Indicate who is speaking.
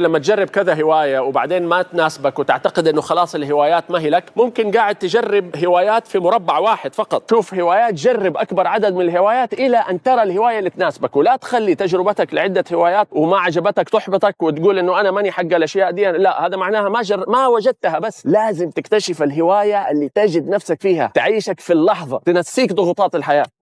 Speaker 1: لما تجرب كذا هواية وبعدين ما تناسبك وتعتقد أنه خلاص الهوايات ما هي لك ممكن قاعد تجرب هوايات في مربع واحد فقط شوف هوايات جرب أكبر عدد من الهوايات إلى أن ترى الهواية اللي تناسبك ولا تخلي تجربتك لعدة هوايات وما عجبتك تحبطك وتقول أنه أنا ماني حق الأشياء دي لا هذا معناها ما, جر... ما وجدتها بس لازم تكتشف الهواية اللي تجد نفسك فيها تعيشك في اللحظة تنسيك ضغوطات الحياة